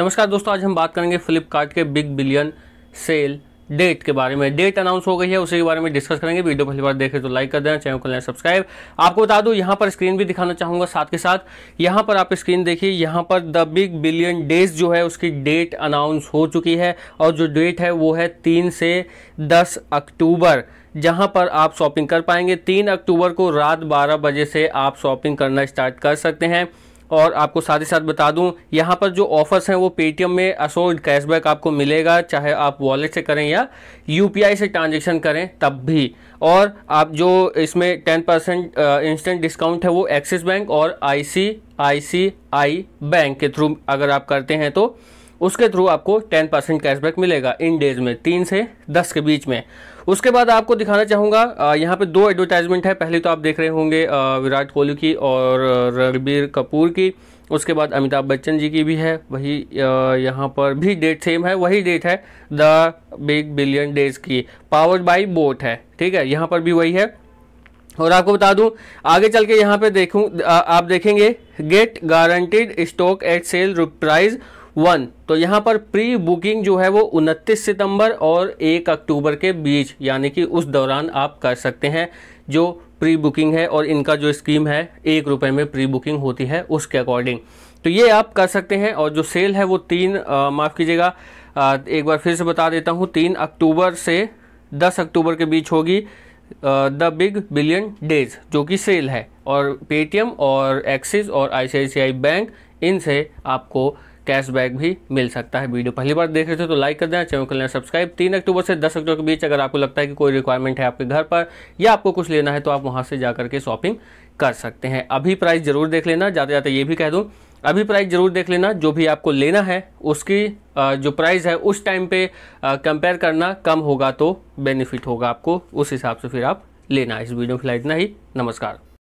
नमस्कार दोस्तों आज हम बात करेंगे फ्लिपकार्ट के बिग बिलियन सेल डेट के बारे में डेट अनाउंस हो गई है उसी के बारे में डिस्कस करेंगे वीडियो पहली बार देखें तो लाइक कर देना चैनल को लेना सब्सक्राइब आपको बता दूं यहां पर स्क्रीन भी दिखाना चाहूंगा साथ के साथ यहाँ पर आप स्क्रीन देखिए यहाँ पर द बिग बिलियन डेज जो है उसकी डेट अनाउंस हो चुकी है और जो डेट है वो है तीन से दस अक्टूबर जहां पर आप शॉपिंग कर पाएंगे तीन अक्टूबर को रात बारह बजे से आप शॉपिंग करना स्टार्ट कर सकते हैं और आपको साथ ही साथ बता दूं यहाँ पर जो ऑफर्स हैं वो पेटीएम में असोल्ड कैशबैक आपको मिलेगा चाहे आप वॉलेट से करें या यूपीआई से ट्रांजेक्शन करें तब भी और आप जो इसमें टेन परसेंट इंस्टेंट डिस्काउंट है वो एक्सिस बैंक और आई आई सी सी आई बैंक के थ्रू अगर आप करते हैं तो उसके थ्रू आपको टेन परसेंट कैशबैक मिलेगा इन डेज में तीन से दस के बीच में उसके बाद आपको दिखाना चाहूँगा यहाँ पे दो एडवर्टाइजमेंट है पहले तो आप देख रहे होंगे विराट कोहली की और रणबीर कपूर की उसके बाद अमिताभ बच्चन जी की भी है वही यहाँ पर भी डेट सेम है वही डेट है द बिग बिलियन डेज की पावर्ड बाई बोट है ठीक है यहाँ पर भी वही है और आपको बता दूं आगे चल के यहाँ पे देखूँ आप देखेंगे get guaranteed stock at sale price one तो यहाँ पर प्री बुकिंग जो है वो 29 सितंबर और 1 अक्टूबर के बीच यानी कि उस दौरान आप कर सकते हैं जो प्री बुकिंग है और इनका जो स्कीम है एक रुपये में प्री बुकिंग होती है उसके अकॉर्डिंग तो ये आप कर सकते हैं और जो सेल है वो तीन माफ़ कीजिएगा एक बार फिर से बता देता हूँ तीन अक्टूबर से दस अक्टूबर के बीच होगी द बिग बिलियन डेज जो कि सेल है और पेटीएम और एक्सिस और आई बैंक इनसे आपको कैशबैक भी मिल सकता है वीडियो पहली बार देख रहे थे तो लाइक कर देना चैनल को लेना सब्सक्राइब तीन अक्टूबर से दस अक्टूबर के बीच अगर आपको लगता है कि कोई रिक्वायरमेंट है आपके घर पर या आपको कुछ लेना है तो आप वहाँ से जा करके शॉपिंग कर सकते हैं अभी प्राइस जरूर देख लेना जाते जाते ये भी कह दूँ अभी प्राइस जरूर देख लेना जो भी आपको लेना है उसकी जो प्राइस है उस टाइम पे कंपेयर करना कम होगा तो बेनिफिट होगा आपको उस हिसाब से फिर आप लेना इस वीडियो फिलहाल इतना ही नमस्कार